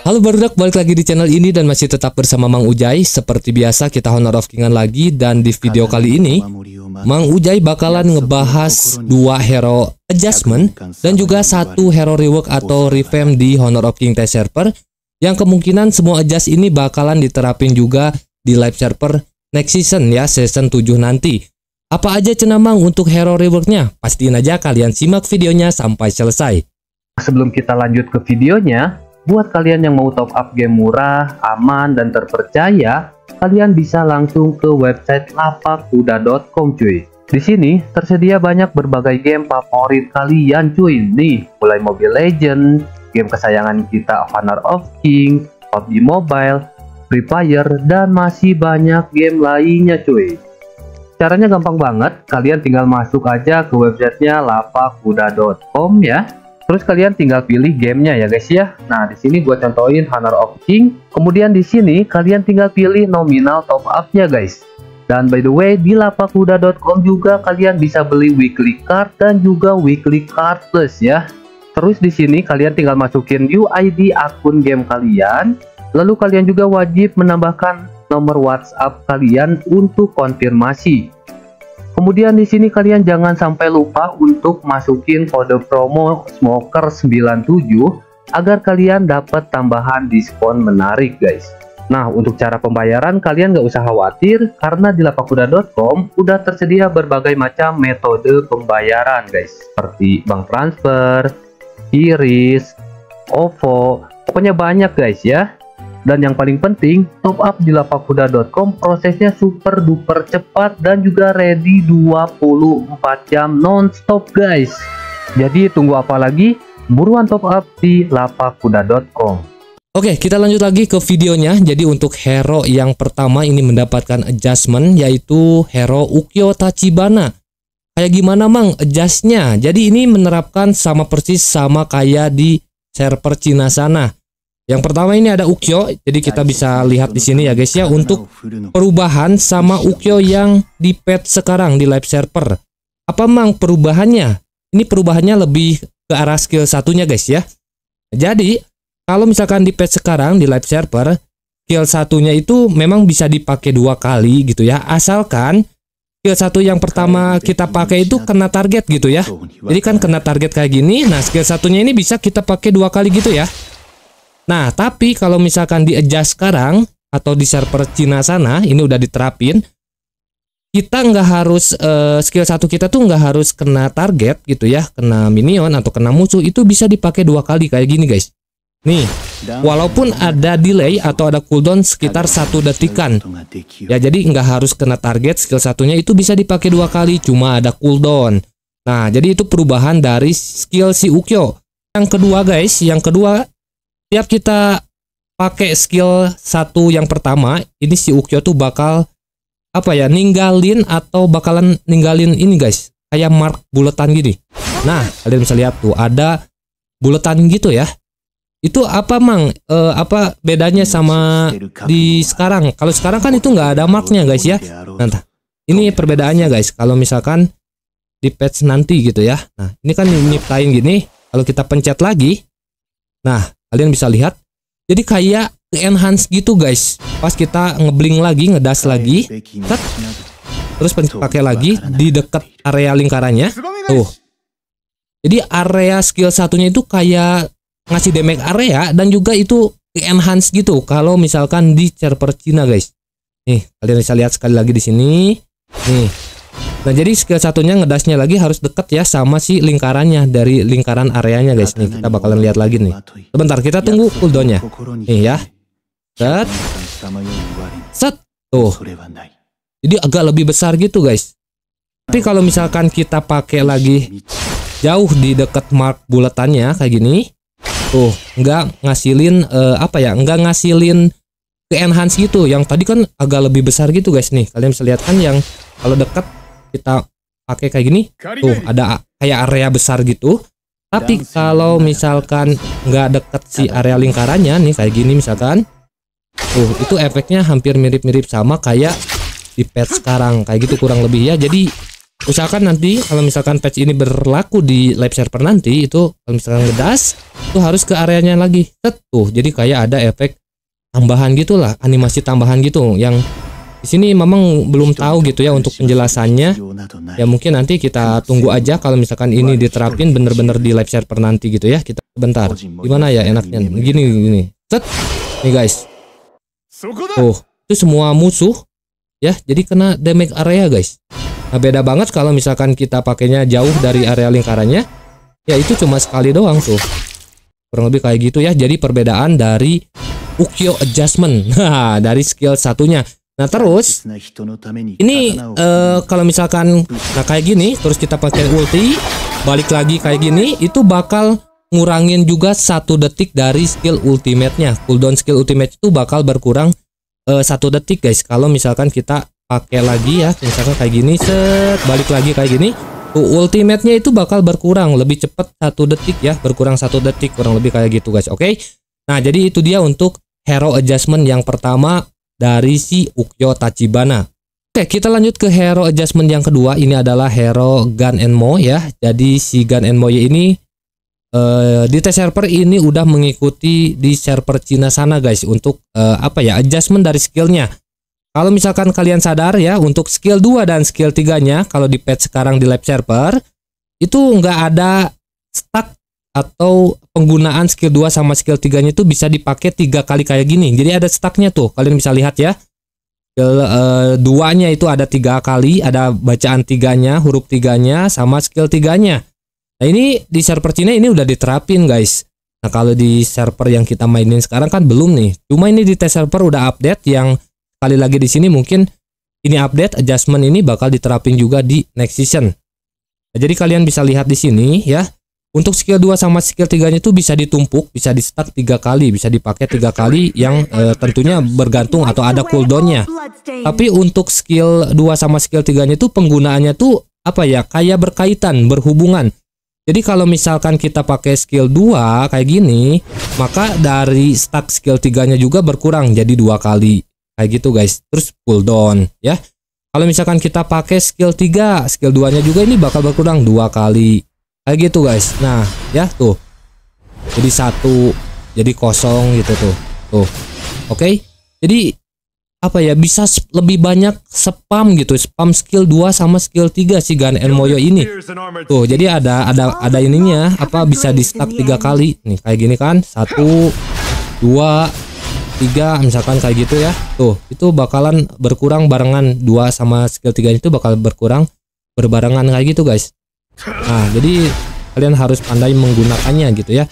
Halo Barudak, balik lagi di channel ini dan masih tetap bersama Mang Ujai Seperti biasa kita Honor of Kingan lagi dan di video kali ini Mang Ujai bakalan ngebahas dua hero adjustment Dan juga satu hero rework atau revamp di Honor of King Test Server Yang kemungkinan semua adjust ini bakalan diterapin juga di live server next season ya season 7 nanti apa aja Cenamang untuk hero reworknya? Pastiin aja kalian simak videonya sampai selesai. Sebelum kita lanjut ke videonya, buat kalian yang mau top up game murah, aman, dan terpercaya, kalian bisa langsung ke website lapakuda.com cuy. Di sini tersedia banyak berbagai game favorit kalian cuy. Nih, mulai Mobile Legend, game kesayangan kita Honor of King, PUBG Mobile, Free Fire, dan masih banyak game lainnya cuy. Caranya gampang banget, kalian tinggal masuk aja ke websitenya lapakuda.com ya. Terus kalian tinggal pilih gamenya ya guys ya. Nah di sini gue contohin Honor of King. Kemudian di sini kalian tinggal pilih nominal top upnya guys. Dan by the way, di lapakuda.com juga kalian bisa beli weekly card dan juga weekly card plus ya. Terus di sini kalian tinggal masukin UID akun game kalian. Lalu kalian juga wajib menambahkan nomor WhatsApp kalian untuk konfirmasi. Kemudian di sini kalian jangan sampai lupa untuk masukin kode promo Smoker 97 agar kalian dapat tambahan diskon menarik guys. Nah, untuk cara pembayaran kalian nggak usah khawatir karena di lapakuda.com udah tersedia berbagai macam metode pembayaran guys. Seperti bank transfer, iris, OVO, pokoknya banyak guys ya. Dan yang paling penting, top up di lapakuda.com prosesnya super duper cepat dan juga ready 24 jam non-stop guys. Jadi tunggu apa lagi? Buruan top up di lapakuda.com. Oke, kita lanjut lagi ke videonya. Jadi untuk hero yang pertama ini mendapatkan adjustment yaitu hero Ukyo Tachibana. Kayak gimana mang adjustnya? Jadi ini menerapkan sama persis sama kayak di server Cina sana. Yang pertama ini ada ukyo, jadi kita bisa lihat di sini ya guys ya untuk perubahan sama ukyo yang di pet sekarang di live server. Apa mang perubahannya? Ini perubahannya lebih ke arah skill satunya guys ya. Jadi kalau misalkan di pet sekarang di live server, skill satunya itu memang bisa dipakai dua kali gitu ya, asalkan skill satu yang pertama kita pakai itu kena target gitu ya. Jadi kan kena target kayak gini, nah skill satunya ini bisa kita pakai dua kali gitu ya. Nah, tapi kalau misalkan di adjust sekarang atau di server Cina sana, ini udah diterapin, kita nggak harus uh, skill satu kita tuh nggak harus kena target gitu ya, kena minion atau kena musuh itu bisa dipakai dua kali kayak gini guys. Nih, walaupun ada delay atau ada cooldown sekitar satu detikan, ya jadi nggak harus kena target skill satunya itu bisa dipakai dua kali, cuma ada cooldown. Nah, jadi itu perubahan dari skill si Ukyo. Yang kedua guys, yang kedua Tiap kita pakai skill satu yang pertama, ini si Ukyo tuh bakal apa ya ninggalin atau bakalan ninggalin ini guys kayak mark buletan gini nah kalian bisa lihat tuh ada buletan gitu ya itu apa mang e, apa bedanya sama di sekarang kalau sekarang kan itu nggak ada marknya guys ya nanti ini perbedaannya guys kalau misalkan di patch nanti gitu ya nah ini kan nyiptain gini kalau kita pencet lagi nah Kalian bisa lihat. Jadi kayak enhance gitu guys. Pas kita ngebling lagi, ngedas lagi, tet, terus pakai lagi di dekat area lingkarannya. Tuh. Jadi area skill satunya itu kayak ngasih damage area dan juga itu enhance gitu kalau misalkan di server Cina guys. Nih, kalian bisa lihat sekali lagi di sini. Nih, Nah jadi skill satunya ngedasnya lagi harus deket ya sama si lingkarannya dari lingkaran areanya guys. Nih kita bakalan lihat lagi nih. Sebentar kita tunggu cooldownnya. Nih ya. Set. Set. Tuh. Jadi agak lebih besar gitu guys. Tapi kalau misalkan kita pakai lagi jauh di deket mark bulatannya kayak gini, tuh nggak ngasilin uh, apa ya? Nggak ngasilin ke enhance gitu. Yang tadi kan agak lebih besar gitu guys nih. Kalian bisa lihat kan yang kalau deket kita pakai kayak gini tuh ada kayak area besar gitu tapi kalau misalkan nggak deket si area lingkarannya nih kayak gini misalkan tuh itu efeknya hampir mirip-mirip sama kayak di patch sekarang kayak gitu kurang lebih ya jadi usahakan nanti kalau misalkan patch ini berlaku di live server nanti itu kalau misalkan ngedas itu harus ke areanya lagi tuh jadi kayak ada efek tambahan gitulah animasi tambahan gitu yang di sini memang belum tahu gitu ya untuk penjelasannya. Ya mungkin nanti kita tunggu aja kalau misalkan ini diterapin bener-bener di live server nanti gitu ya. Kita bentar. Gimana ya enaknya? Gini gini. Set. Nih guys. oh itu semua musuh ya. Jadi kena damage area guys. Nah, beda banget kalau misalkan kita pakainya jauh dari area lingkarannya. Ya itu cuma sekali doang tuh. Kurang lebih kayak gitu ya. Jadi perbedaan dari Ukyo adjustment. Nah, dari skill satunya Nah terus ini uh, kalau misalkan nah kayak gini terus kita pakai ulti balik lagi kayak gini itu bakal ngurangin juga satu detik dari skill ultimate-nya cooldown skill ultimate itu bakal berkurang eh, satu detik guys kalau misalkan kita pakai lagi ya misalkan kayak gini set balik lagi kayak gini ultimate-nya itu bakal berkurang lebih cepat satu detik ya berkurang satu detik kurang lebih kayak gitu guys oke okay? nah jadi itu dia untuk hero adjustment yang pertama dari si Ukyo Tachibana. Oke, kita lanjut ke hero adjustment yang kedua. Ini adalah hero Gun and Mo ya. Jadi si Gun and Mo ini uh, di test server ini udah mengikuti di server Cina sana guys untuk uh, apa ya adjustment dari skillnya. Kalau misalkan kalian sadar ya untuk skill 2 dan skill 3-nya kalau di patch sekarang di lab server itu nggak ada atau penggunaan skill 2 sama skill 3 nya itu bisa dipakai tiga kali kayak gini jadi ada stacknya tuh kalian bisa lihat ya skill uh, itu ada tiga kali ada bacaan tiganya huruf tiganya sama skill 3 nya nah ini di server Cina ini udah diterapin guys nah kalau di server yang kita mainin sekarang kan belum nih cuma ini di test server udah update yang kali lagi di sini mungkin ini update adjustment ini bakal diterapin juga di next season nah, jadi kalian bisa lihat di sini ya untuk skill 2 sama skill 3-nya itu bisa ditumpuk, bisa di stack 3 kali, bisa dipakai 3 kali yang e, tentunya bergantung atau ada cooldownnya. Tapi untuk skill 2 sama skill 3-nya itu penggunaannya tuh apa ya? Kayak berkaitan, berhubungan. Jadi kalau misalkan kita pakai skill 2 kayak gini, maka dari stack skill 3-nya juga berkurang jadi dua kali. Kayak gitu guys. Terus cooldown ya. Kalau misalkan kita pakai skill 3, skill 2-nya juga ini bakal berkurang dua kali kayak gitu guys nah ya tuh jadi satu jadi kosong gitu tuh tuh oke okay? jadi apa ya bisa lebih banyak spam gitu spam skill 2 sama skill 3 si Gan Moyo ini tuh jadi ada ada ada ininya apa bisa di stack tiga kali nih kayak gini kan satu dua tiga misalkan kayak gitu ya tuh itu bakalan berkurang barengan dua sama skill 3 itu bakal berkurang berbarengan kayak gitu guys Nah, jadi kalian harus pandai menggunakannya gitu ya.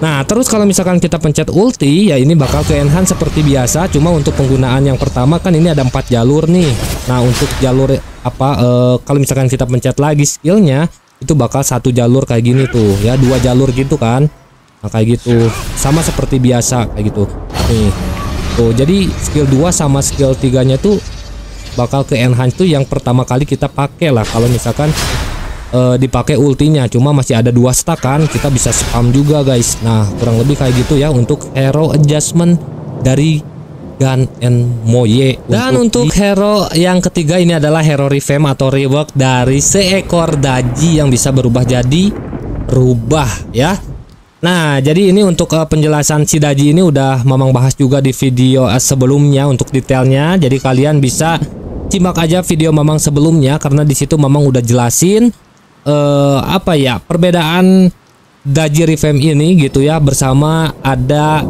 Nah, terus kalau misalkan kita pencet ulti, ya ini bakal ke enhance seperti biasa, cuma untuk penggunaan yang pertama kan ini ada empat jalur nih. Nah, untuk jalur apa e, kalau misalkan kita pencet lagi skillnya, itu bakal satu jalur kayak gini tuh, ya dua jalur gitu kan. Nah, kayak gitu. Sama seperti biasa kayak gitu. Nih. Tuh, jadi skill 2 sama skill 3-nya tuh bakal ke enhance tuh yang pertama kali kita pakai lah kalau misalkan uh, dipakai ultinya cuma masih ada dua stack kan kita bisa spam juga guys nah kurang lebih kayak gitu ya untuk hero adjustment dari Gun and Moye dan untuk, untuk hero yang ketiga ini adalah hero revamp atau rework dari seekor daji yang bisa berubah jadi rubah ya Nah, jadi ini untuk uh, penjelasan si Daji ini udah memang bahas juga di video uh, sebelumnya untuk detailnya. Jadi kalian bisa simak aja video memang sebelumnya karena disitu memang udah jelasin uh, apa ya perbedaan Daji Revamp ini gitu ya bersama ada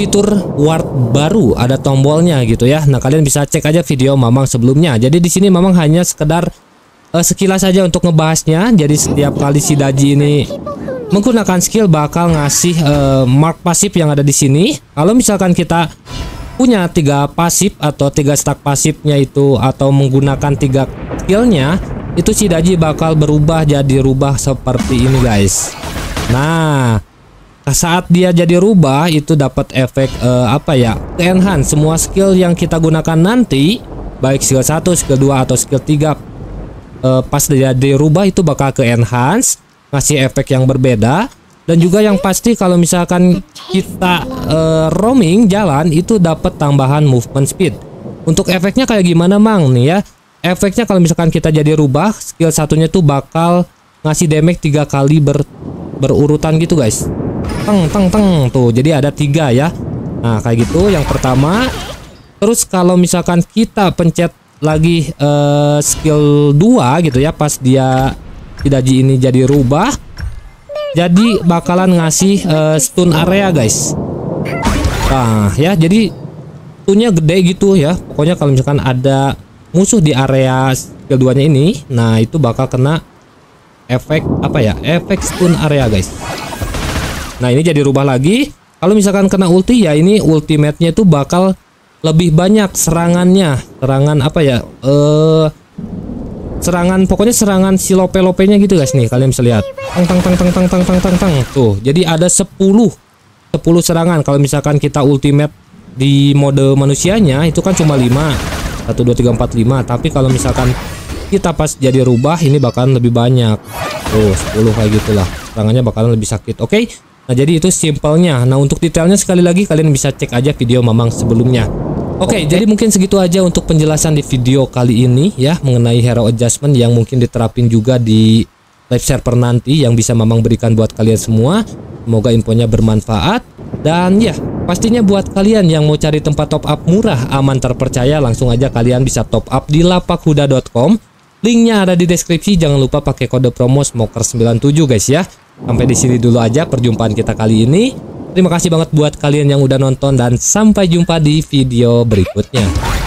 fitur ward baru ada tombolnya gitu ya nah kalian bisa cek aja video Mamang sebelumnya jadi di sini Mamang hanya sekedar uh, sekilas saja untuk ngebahasnya jadi setiap kali si Daji ini menggunakan skill bakal ngasih uh, mark pasif yang ada di sini kalau misalkan kita punya tiga pasif atau tiga stack pasifnya itu atau menggunakan tiga skillnya itu si Daji bakal berubah jadi rubah seperti ini guys nah saat dia jadi rubah itu dapat efek uh, apa ya enhance semua skill yang kita gunakan nanti baik skill 1 skill 2 atau skill 3 uh, eh, pas dia jadi rubah itu bakal ke enhance ngasih efek yang berbeda dan juga yang pasti kalau misalkan kita uh, roaming jalan itu dapat tambahan movement speed untuk efeknya kayak gimana mang nih ya efeknya kalau misalkan kita jadi rubah skill satunya tuh bakal ngasih damage tiga kali ber, berurutan gitu guys teng teng teng tuh jadi ada tiga ya nah kayak gitu yang pertama terus kalau misalkan kita pencet lagi uh, skill 2 gitu ya pas dia tidak ini jadi rubah jadi bakalan ngasih uh, stun area guys nah ya jadi stunnya gede gitu ya pokoknya kalau misalkan ada musuh di area keduanya ini nah itu bakal kena efek apa ya efek stun area guys nah ini jadi rubah lagi kalau misalkan kena ulti ya ini ultimate-nya itu bakal lebih banyak serangannya serangan apa ya eh serangan pokoknya serangan si lope-lopenya gitu guys nih kalian bisa lihat tang tang tang tang tang tang tang tang tang tuh jadi ada 10 10 serangan kalau misalkan kita ultimate di mode manusianya itu kan cuma 5 1 2 3 4 5 tapi kalau misalkan kita pas jadi rubah ini bakalan lebih banyak tuh 10 kayak gitulah tangannya bakalan lebih sakit oke okay? nah jadi itu simpelnya nah untuk detailnya sekali lagi kalian bisa cek aja video mamang sebelumnya Oke, jadi mungkin segitu aja untuk penjelasan di video kali ini ya mengenai hero adjustment yang mungkin diterapin juga di live server nanti yang bisa Mamang berikan buat kalian semua. Semoga infonya bermanfaat dan ya Pastinya buat kalian yang mau cari tempat top up murah, aman terpercaya, langsung aja kalian bisa top up di lapakhuda.com. Linknya ada di deskripsi, jangan lupa pakai kode promo SMOKER97 guys ya. Sampai di sini dulu aja perjumpaan kita kali ini. Terima kasih banget buat kalian yang udah nonton dan sampai jumpa di video berikutnya.